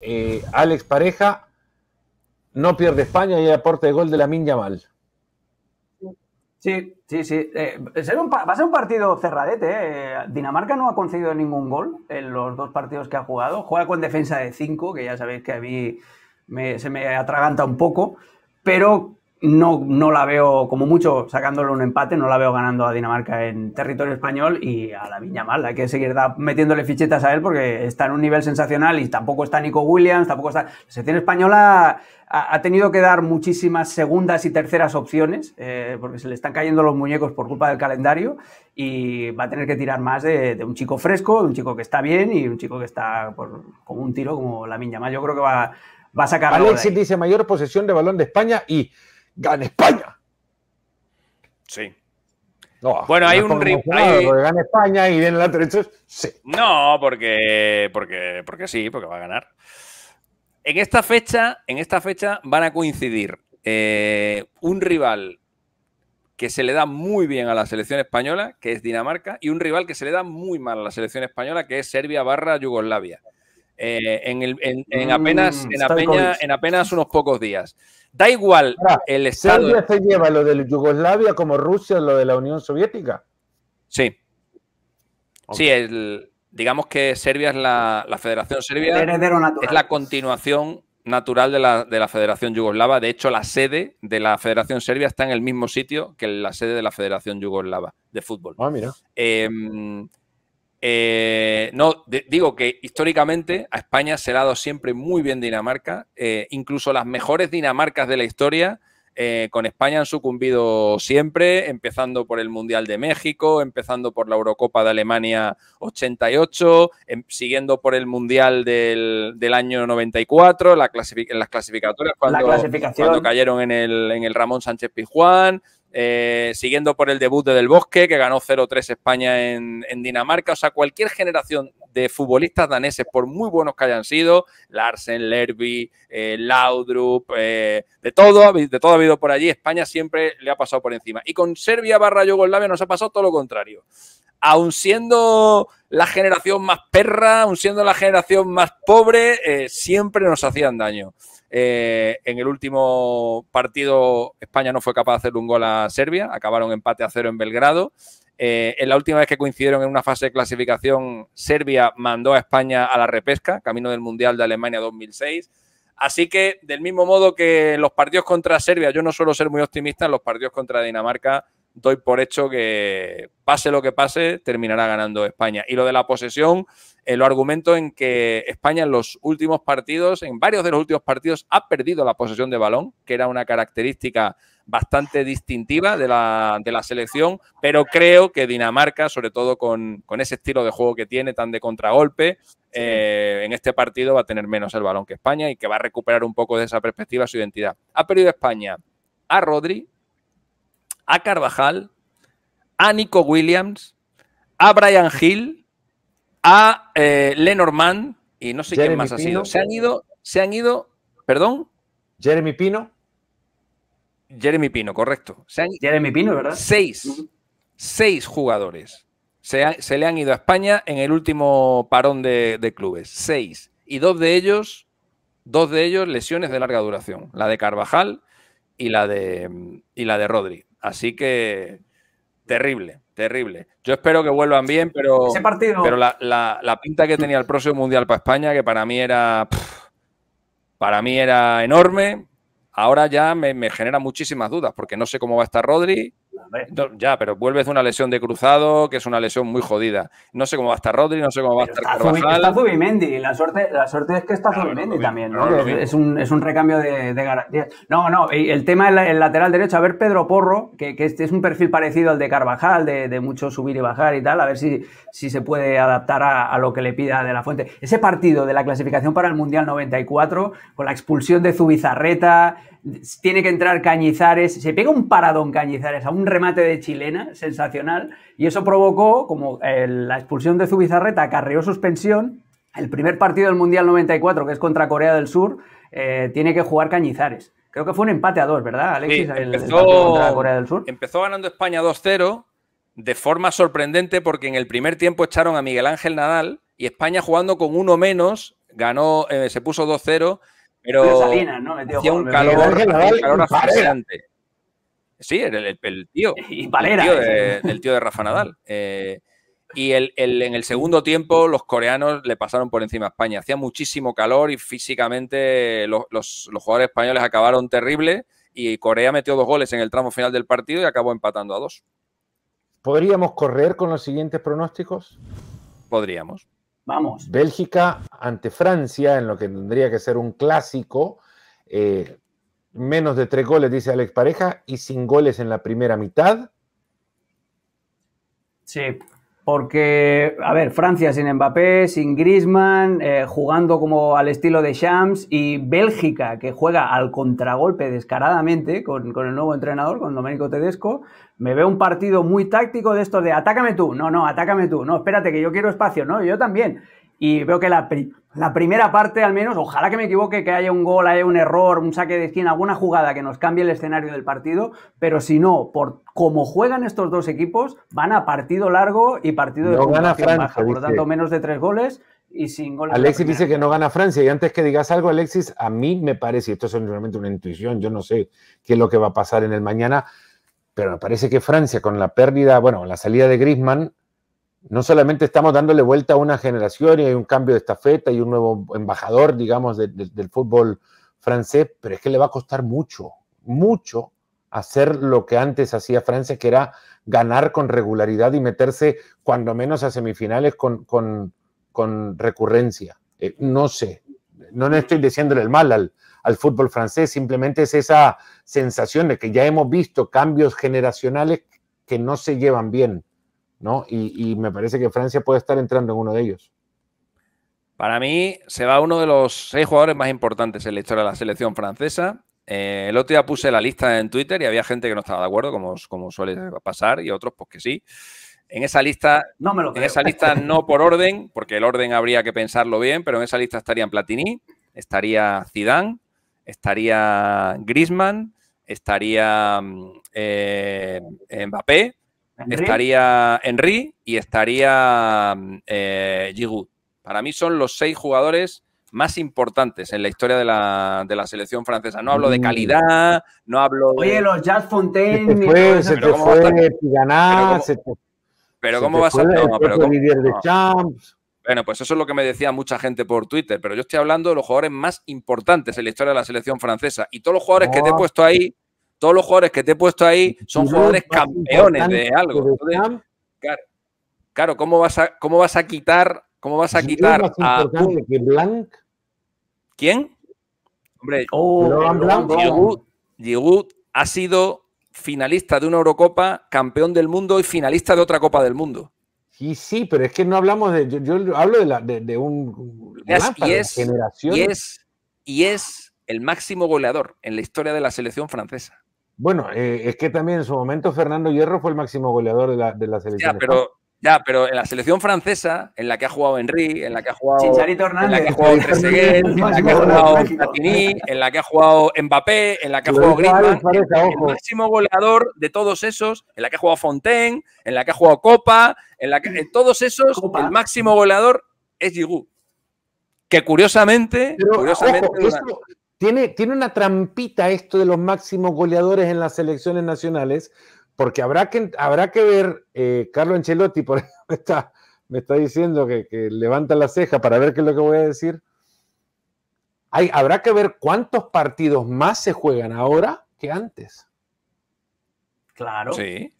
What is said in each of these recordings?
Eh, Alex Pareja, no pierde España y el aporte de gol de la Minya Mal. Sí, sí, sí. Eh, va a ser un partido cerradete. Eh. Dinamarca no ha conseguido ningún gol en los dos partidos que ha jugado. Juega con defensa de 5, que ya sabéis que a mí se me atraganta un poco. Pero no, no la veo, como mucho, sacándole un empate, no la veo ganando a Dinamarca en territorio español y a la Viña Mal. Hay que seguir metiéndole fichetas a él porque está en un nivel sensacional y tampoco está Nico Williams, tampoco está. La selección española ha, tenido que dar muchísimas segundas y terceras opciones eh, porque se le están cayendo los muñecos por culpa del calendario y va a tener que tirar más de, un chico fresco, de un chico que está bien y un chico que está por, como un tiro como la Viña Mal. Yo creo que va, va a sacar. Alexis dice mayor posesión de balón de España y gana España. Sí. bueno, hay un hay... gana España y viene la derecha, sí. No, porque, porque, sí, porque va a ganar. En esta fecha, en esta fecha van a coincidir eh, un rival que se le da muy bien a la selección española, que es Dinamarca, y un rival que se le da muy mal a la selección española, que es Serbia barra Yugoslavia. Eh, en, apenas, mm, en, apenas, unos pocos días. Da igual el Estado. Serbia se lleva lo de Yugoslavia como Rusia lo de la Unión Soviética. Sí. Sí, el, digamos que Serbia es la, la Federación Serbia. Es la continuación natural de la, de la, Federación Yugoslava. De hecho, la sede de la Federación Serbia está en el mismo sitio que la sede de la Federación Yugoslava de fútbol. Ah, mira. Eh, eh, no, digo que históricamente a España se le ha dado siempre muy bien Dinamarca. Eh, incluso las mejores Dinamarcas de la historia eh, con España han sucumbido siempre, empezando por el Mundial de México, empezando por la Eurocopa de Alemania 88, em, siguiendo por el Mundial del, año 94, las clasificatorias cuando, cayeron en el, Ramón Sánchez Pijuán. Eh, siguiendo por el debut de Del Bosque, que ganó 0-3 España en, Dinamarca. O sea, cualquier generación de futbolistas daneses, por muy buenos que hayan sido, Larsen, Lerby, eh, Laudrup, eh, de todo, de todo ha habido por allí. España siempre le ha pasado por encima. Y con Serbia barra Yugoslavia nos ha pasado todo lo contrario aun siendo la generación más perra, aun siendo la generación más pobre, eh, siempre nos hacían daño. Eh, en el último partido, España no fue capaz de hacer un gol a Serbia, acabaron empate a cero en Belgrado. Eh, en la última vez que coincidieron en una fase de clasificación, Serbia mandó a España a la repesca, camino del Mundial de Alemania 2006. Así que, del mismo modo que en los partidos contra Serbia, yo no suelo ser muy optimista, en los partidos contra Dinamarca doy por hecho que pase lo que pase, terminará ganando España. Y lo de la posesión, El eh, lo argumento en que España en los últimos partidos, en varios de los últimos partidos, ha perdido la posesión de balón, que era una característica bastante distintiva de la, selección, pero creo que Dinamarca, sobre todo con, ese estilo de juego que tiene, tan de contragolpe, eh, en este partido va a tener menos el balón que España y que va a recuperar un poco de esa perspectiva su identidad. Ha perdido España a Rodri, a Carvajal, a Nico Williams, a Brian Hill, a eh, Lenormand y no sé quién más ha sido. Se han ido, se han ido, perdón. Jeremy Pino. Jeremy Pino, correcto. Se han, Jeremy Pino, ¿verdad? Seis, seis jugadores. Se, le han ido a España en el último parón de, clubes. Seis. Y dos de ellos, dos de ellos lesiones de larga duración. La de Carvajal y la de, y la de Rodri. Así que terrible, terrible. Yo espero que vuelvan bien, pero, pero la, pinta que tenía el próximo Mundial para España, que para mí era, para mí era enorme, ahora ya me, me, genera muchísimas dudas, porque no sé cómo va a estar Rodri, ya, pero vuelves de una lesión de cruzado, que es una lesión muy jodida. No sé cómo va a estar Rodri, no sé cómo va a estar Carvajal. Está, Zubimendi, la suerte, la suerte es que está Zubimendi también, ¿no? es, un, recambio de, de, garantías. No, no, el tema del el lateral derecho, a ver Pedro Porro, que, este es un perfil parecido al de Carvajal, de, mucho subir y bajar y tal, a ver si, si se puede adaptar a, a, lo que le pida de la fuente. Ese partido de la clasificación para el Mundial 94, con la expulsión de Zubizarreta, tiene que entrar Cañizares, se pega un paradón Cañizares a un remate de chilena sensacional y eso provocó, como eh, la expulsión de Zubizarreta acarreó suspensión, el primer partido del Mundial 94, que es contra Corea del Sur, eh, tiene que jugar Cañizares. Creo que fue un empate a dos, ¿verdad, Alexis? empezó, ganando España 2-0 de forma sorprendente porque en el primer tiempo echaron a Miguel Ángel Nadal y España jugando con uno menos, ganó, eh, se puso 2-0 pero hacía un calor, Sí, el, el, tío. Y Valera. El tío eh. de, Rafa Nadal. Eh, y en el segundo tiempo los coreanos le pasaron por encima a España. Hacía muchísimo calor y físicamente los, los jugadores españoles acabaron terribles y Corea metió dos goles en el tramo final del partido y acabó empatando a dos. ¿Podríamos correr con los siguientes pronósticos? Podríamos. Vamos. Bélgica ante Francia, en lo que tendría que ser un clásico. Eh, menos de tres goles, dice Alex Pareja, y sin goles en la primera mitad. Sí, porque, a ver, Francia sin Mbappé, sin Griezmann, eh, jugando como al estilo de Shams, y Bélgica, que juega al contragolpe descaradamente con, con el nuevo entrenador, con Domenico Tedesco, me veo un partido muy táctico de estos de atácame tú, no, no, atácame tú, no, espérate que yo quiero espacio, no, yo también. Y veo que la, la primera parte, al menos, ojalá que me equivoque, que haya un gol, haya un error, un saque de esquina, alguna jugada que nos cambie el escenario del partido, pero si no, por cómo juegan estos dos equipos, van a partido largo y partido no gana Francia, Por lo tanto, menos de tres goles y sin goles. Alexis dice que no gana Francia, y antes que digas algo, Alexis, a mí me parece, y esto es realmente una intuición, yo no sé qué es lo que va a pasar en el mañana, pero me parece que Francia, con la pérdida, bueno, la salida de Griezmann, no solamente estamos dándole vuelta a una generación y hay un cambio de estafeta y un nuevo embajador, digamos, del fútbol francés, pero es que le va a costar mucho, mucho hacer lo que antes hacía Francia, que era ganar con regularidad y meterse cuando menos a semifinales con, recurrencia. Eh, no sé, no, le estoy diciéndole el mal al, al fútbol francés, simplemente es esa sensación de que ya hemos visto cambios generacionales que no se llevan bien ¿no? Y, me parece que Francia puede estar entrando en uno de ellos. Para mí se va uno de los seis jugadores más importantes en la historia de la selección francesa. Eh, el otro día puse la lista en Twitter y había gente que no estaba de acuerdo, como, suele pasar, y otros pues que sí. En esa lista, no esa lista no por orden, porque el orden habría que pensarlo bien, pero en esa lista estarían Platini, estaría Zidane, estaría Griezmann, estaría mm, eh, Mbappé, estaría Henry y estaría mm, eh, Para mí son los seis jugadores más importantes en la historia de la, selección francesa. No hablo de mm. calidad, no hablo Oye, los Jazz Fontaine... Se se te fue Pero ¿cómo vas a...? Bueno, pues eso es lo que me decía mucha gente por Twitter, pero yo estoy hablando de los jugadores más importantes en la historia de la selección francesa. Y todos los jugadores que te he puesto ahí todos los jugadores que te he puesto ahí son jugadores campeones de algo. claro, ¿cómo vas a, cómo vas a quitar, cómo vas a quitar ¿Quién? Hombre, oh, ha sido finalista de una Eurocopa, campeón del mundo y finalista de otra Copa del Mundo. Sí, sí, pero es que no hablamos de. Yo, hablo de, un. Y es, y es el máximo goleador en la historia de la selección francesa. Bueno, es que también en su momento Fernando Hierro fue el máximo goleador de la, de la selección. Ya, pero, ya, pero en la selección francesa, en la que ha jugado Henry, en la que ha jugado Chicharito Hernández, en la que ha jugado Treseguet, en la que ha jugado en la que ha jugado Mbappé, en la que ha jugado Griezmann, el, máximo goleador de todos esos, en la que ha jugado Fontaine, en la que ha jugado Copa, en la que en todos esos el máximo goleador es Giroud. Que curiosamente, tiene, una trampita esto de los máximos goleadores en las selecciones nacionales, porque habrá que, habrá que ver, Carlos eh, Carlo Ancelotti, por está, me está diciendo que, levanta la ceja para ver qué es lo que voy a decir. Hay, habrá que ver cuántos partidos más se juegan ahora que antes. Claro. Sí.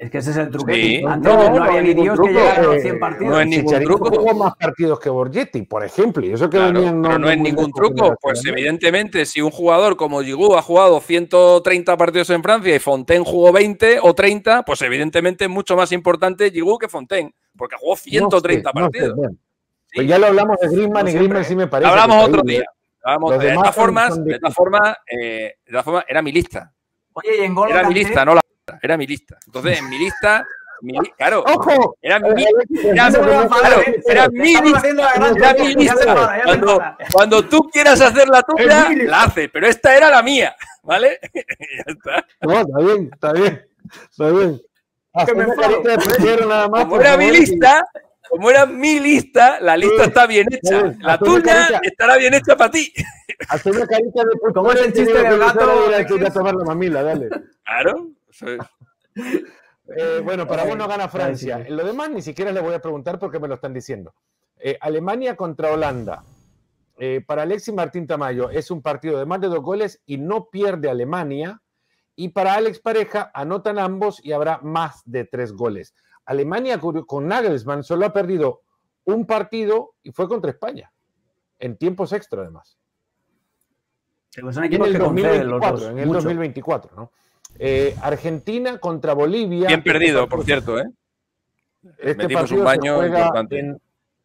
Es que ese es el truco. Ah, no, había Dios que llegara a 100 eh, partidos. No es ningún truco. jugó más partidos que Borgetti, por ejemplo. eso no, pero no es ningún truco. Pues evidentemente, si un jugador como Gigu ha jugado 130 partidos en Francia y Fontaine jugó 20 o 30, pues evidentemente es mucho más importante Gigu que Fontaine, porque jugó 130 partidos. Pues ya lo hablamos de Griezmann y Griezmann sí me parece. Hablamos otro día. de, de, eh, de, esta forma, de esta forma, era mi lista. Oye, en gol. Era mi lista, no la era mi lista. Entonces, en mi lista, mi, claro, ¡Ojo! era mi, era mi lista. Era mi lista. Cuando, tú quieras hacer la tuya, eh, la haces, pero esta era la mía, ¿vale? No, está bien, está bien, como era mi lista, como era mi lista, la lista está bien hecha. La tuya estará bien hecha para ti. Hacer una carita de Como es el chiste del gato? Hay que tomar la mamila, dale. Claro. Eh, bueno, para vos no gana Francia. lo demás ni siquiera le voy a preguntar porque me lo están diciendo. Eh, Alemania contra Holanda. Eh, para Alexis Martín Tamayo es un partido de más de dos goles y no pierde Alemania. Y para Alex Pareja anotan ambos y habrá más de tres goles. Alemania con Nagelsmann solo ha perdido un partido y fue contra España. En tiempos extra, además. en el, 2024, en el 2024, ¿no? Eh, Argentina contra Bolivia. Bien este perdido, por cierto, ¿eh? Este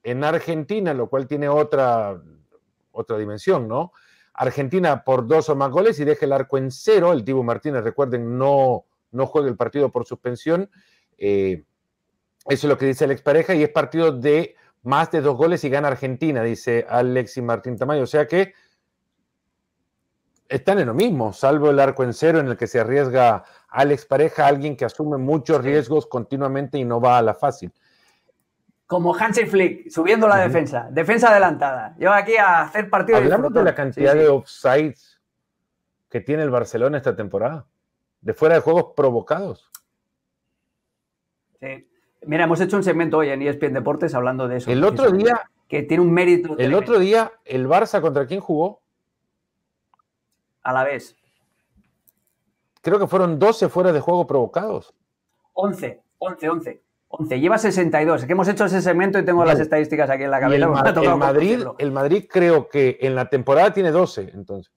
En, Argentina, lo cual tiene otra, otra dimensión, ¿no? Argentina por dos o más goles y deja el arco en cero. El Dibu Martínez, recuerden, no, no juega el partido por suspensión. Eh, eso es lo que dice el expareja y es partido de más de dos goles y gana Argentina, dice Alexis Martín Tamayo. O sea que están en lo mismo, salvo el arco en cero en el que se arriesga Alex Pareja, alguien que asume muchos riesgos continuamente y no va a la fácil. Como Hansi Flick, subiendo la defensa, defensa adelantada. Lleva aquí a hacer partido. Hablamos de, la cantidad de offsides que tiene el Barcelona esta temporada, de fuera de juegos provocados. Sí. Mira, hemos hecho un segmento hoy en ESPN Deportes hablando de eso. El otro día. Que tiene un mérito. El otro día, el Barça contra quién jugó? a la vez. Creo que fueron 12 fuera de juego provocados. 11, 11, 11. 11. Lleva 62. Es que hemos hecho ese segmento y tengo las estadísticas aquí en la cabeza. El, Madrid, el, Madrid, creo que en la temporada tiene 12, entonces.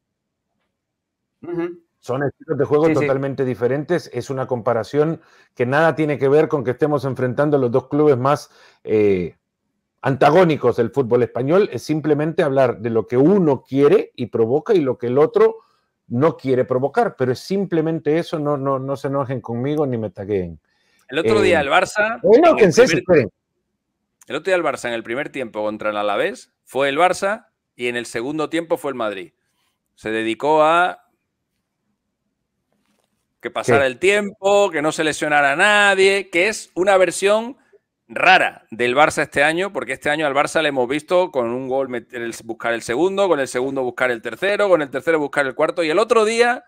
Son estilos de juego totalmente diferentes. Es una comparación que nada tiene que ver con que estemos enfrentando los dos clubes más eh, antagónicos del fútbol español. Es simplemente hablar de lo que uno quiere y provoca y lo que el otro no quiere provocar, pero es simplemente eso, no, no, no se enojen conmigo ni me taqueen. El otro día eh, el Barça... el, otro día el Barça en el primer tiempo contra el Alavés fue el Barça y en el segundo tiempo fue el Madrid. Se dedicó a que pasara el tiempo, que no se lesionara a nadie, que es una versión rara del Barça este año, porque este año al Barça le hemos visto con un gol buscar el segundo, con el segundo buscar el tercero, con el tercero buscar el cuarto, y el otro día,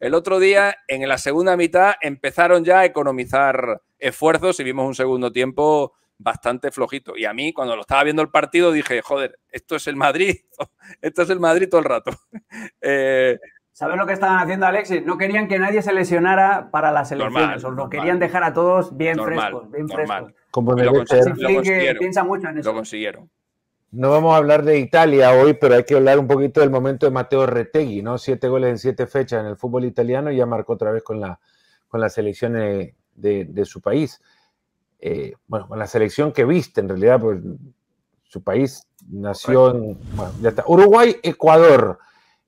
el otro día, en la segunda mitad, empezaron ya a economizar esfuerzos y vimos un segundo tiempo bastante flojito. Y a mí, cuando lo estaba viendo el partido, dije, joder, esto es el Madrid, esto es el Madrid todo el rato. Eh, ¿Sabes lo que estaban haciendo, Alexis? No querían que nadie se lesionara para las elecciones. Normal, lo querían dejar a todos bien frescos, bien frescos. Como lo, eh, piensa mucho en eso. Lo consiguieron. No vamos a hablar de Italia hoy, pero hay que hablar un poquito del momento de Mateo Retegui, ¿no? Siete goles en siete fechas en el fútbol italiano y ya marcó otra vez con la, con la selección de, de, su país. Eh, bueno, con la selección que viste, en realidad, pues, su país nació Bueno, ya está. Uruguay, Ecuador.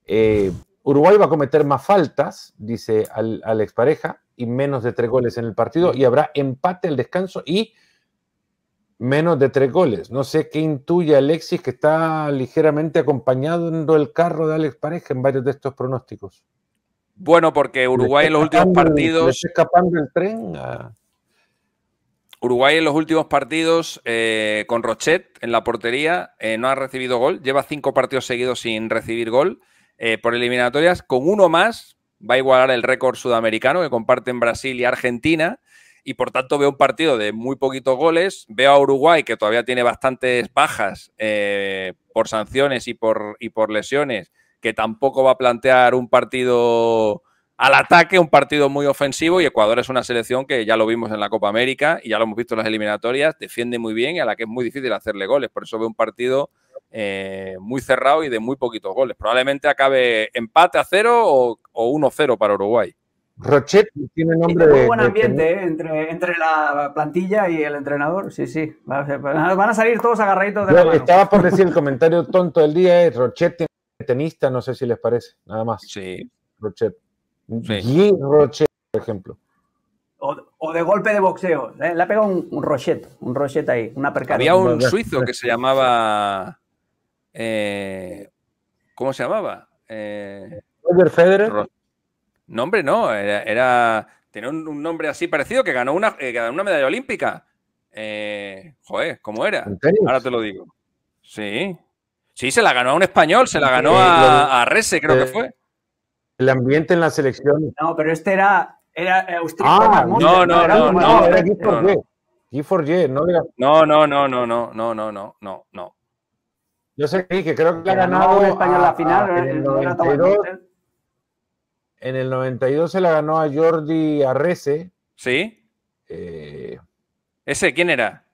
Eh, Uruguay va a cometer más faltas, dice Alex Pareja, y menos de tres goles en el partido, y habrá empate al descanso y menos de tres goles. No sé qué intuye Alexis, que está ligeramente acompañando el carro de Alex Pareja en varios de estos pronósticos. Bueno, porque Uruguay en los últimos partidos. escapando eh, el tren. Uruguay en los últimos partidos con Rochet en la portería eh, no ha recibido gol. Lleva cinco partidos seguidos sin recibir gol. Eh, por eliminatorias, con uno más va a igualar el récord sudamericano que comparten Brasil y Argentina. Y por tanto veo un partido de muy poquitos goles. Veo a Uruguay que todavía tiene bastantes bajas eh, por sanciones y por, y por lesiones, que tampoco va a plantear un partido al ataque, un partido muy ofensivo y Ecuador es una selección que ya lo vimos en la Copa América y ya lo hemos visto en las eliminatorias, defiende muy bien y a la que es muy difícil hacerle goles. Por eso veo un partido eh, muy cerrado y de muy poquitos goles. Probablemente acabe empate a cero o, 1-0 para Uruguay. Rochet tiene nombre de. buen ambiente eh, entre, la plantilla y el entrenador. Sí, sí. Van a, salir todos agarraditos de la mano. Estaba por decir el comentario tonto del día: es eh, tenista, no sé si les parece, nada más. Sí. Rochet. Y Rochet, por ejemplo. O, de golpe de boxeo. Le ha pegado un, un, Rochet, un Rochet ahí, una percada. Había un suizo que se llamaba eh, ¿Cómo se llamaba? Eh, Roger Federer. no, hombre, no. Era, era tenía un, nombre así parecido que ganó una, eh, una medalla olímpica. joder, ¿cómo era? Ahora te lo digo. Sí. Sí, se la ganó a un español, se la ganó a, a Rese, creo que fue. El ambiente en la selección. No, pero este era, era Ah, no, no, no, no, no, no, no, no, no, no, no, no, no, no, yo sé que creo que, ha ganado. ganado España en la final, en, el 92, en el 92 se la ganó a Jordi Arrece. Sí. Eh, ¿Ese quién era?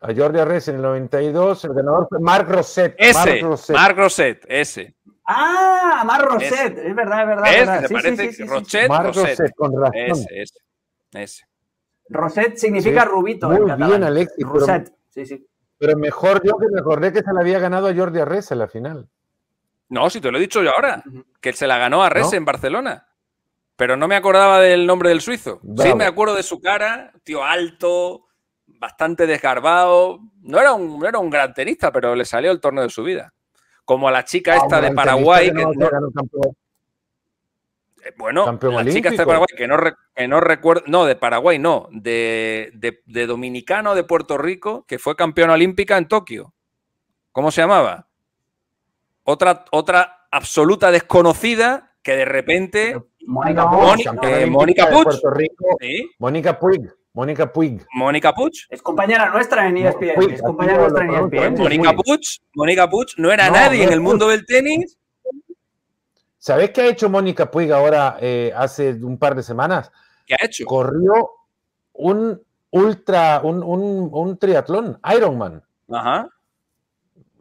A Jordi Arrese en el 92, el ganador fue Marc Roset. Ese, Marc Roset, ese. Ah, Marc Roset, es verdad, es verdad. Es, verdad. sí, parece sí, sí, Marc Rosset. con razón. Ese, ese. ese. significa rubito. Muy en bien, Alexis. Rosset, sí, sí. Pero mejor yo que recordé que se la había ganado a Jordi Arrese en la final. No, si te lo he dicho yo ahora, que se la ganó a Arrese en Barcelona. Pero no me acordaba del nombre del suizo. Sí me acuerdo de su cara, tío alto, bastante desgarbado. No era un, era un gran tenista, pero le salió el torneo de su vida. Como a la chica ah, esta de Paraguay. Eh, bueno, Campeón de Paraguay, que no, recuerdo, no, de Paraguay no, de, Dominicano de Puerto Rico, que fue campeona olímpica en Tokio. ¿Cómo se llamaba? Otra, otra absoluta desconocida que de repente... Eh, Mónica Puig. Eh, Mónica Puig. Puerto Rico. Mónica Puig. Mónica Puig. Mónica Puig. Es compañera nuestra en e ESPN. E Mónica Puig, Mónica Puig no era nadie en el mundo del tenis ¿Sabés qué ha hecho Mónica Puig ahora eh, hace un par de semanas? ¿Qué ha hecho? Corrió un ultra, un, triatlón, Ironman. Ajá.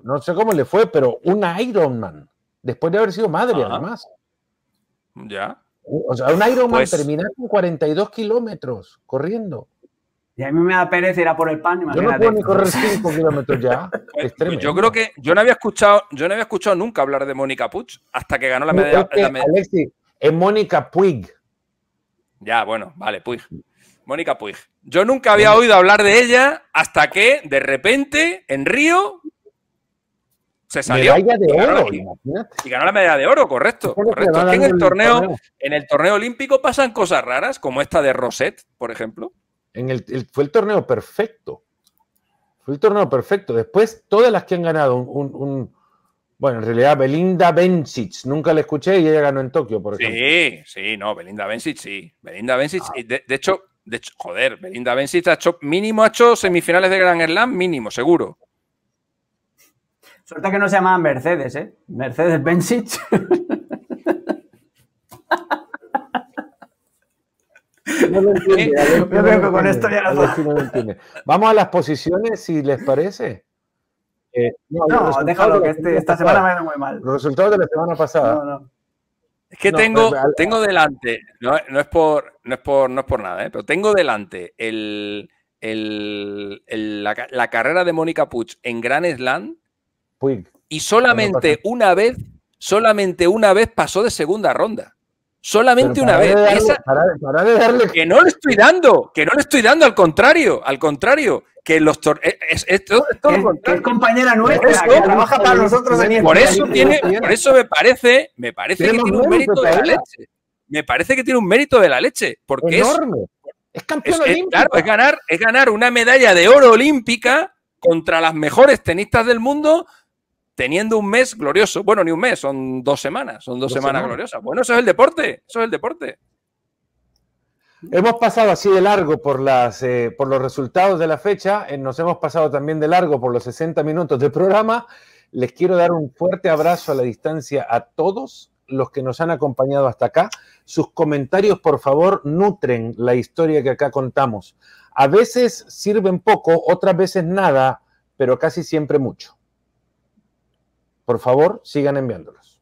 No sé cómo le fue, pero un Ironman. Después de haber sido madre, además. Ya. O sea, un Ironman pues terminando con 42 kilómetros corriendo. Y a mí me da pereza ir a por el pan. Yo no puedo ni correr 5 kilómetros ya. Pues yo creo que yo no había escuchado, yo no había escuchado nunca hablar de Mónica Puig hasta que ganó la medalla. Es oro. es Mónica Puig. Ya, bueno, vale, Puig. Mónica Puig. Yo nunca había oído hablar de ella hasta que de repente en Río se salió. y ganó, la, medalla de oro, correcto. Es que en el torneo, en el torneo olímpico pasan cosas raras, como esta de Roset, por ejemplo fue el torneo perfecto. Fue el torneo perfecto. Después, todas las que han ganado un, bueno, en realidad Belinda Bencic, nunca la escuché y ella ganó en Tokio, por ejemplo. Sí, sí, no, Belinda Bencic sí. Belinda Bencic, ah. de, hecho, de joder, Belinda Bencic ha hecho, mínimo ha hecho semifinales de Gran Slam, mínimo, seguro. Suerte que no se llama Mercedes, ¿eh? Mercedes Bencic. con esto ya lo Vamos a las posiciones, si les parece. Eh, no, déjalo, que este- esta semana me ha ido muy mal. Los resultados de la semana pasada. Es que tengo, tengo delante, no, es por, no, es por, no es por nada, ¿eh? pero tengo delante la, carrera de Mónica Puig en Gran Slam y solamente una vez, solamente una vez pasó de segunda ronda. Solamente una vez. Que no le estoy dando, que no le estoy dando, al contrario, al contrario. Que los e, es, es, es, compañera nuestra trabaja para nosotros en Por este eso tiene, por eso me parece, me parece que tiene un mérito de la leche. Me parece que tiene un mérito de la leche. Porque Enorme. es. campeón olímpico. ganar, es ganar una medalla de oro olímpica contra las mejores tenistas del mundo teniendo un mes glorioso. Bueno, ni un mes, son dos semanas, son dos, semanas, gloriosas. Bueno, eso es el deporte, eso es el deporte. Hemos pasado así de largo por, las, eh, por los resultados de la fecha, eh, nos hemos pasado también de largo por los 60 minutos de programa. Les quiero dar un fuerte abrazo a la distancia a todos los que nos han acompañado hasta acá. Sus comentarios, por favor, nutren la historia que acá contamos. A veces sirven poco, otras veces nada, pero casi siempre mucho. Por favor, sigan enviándolos.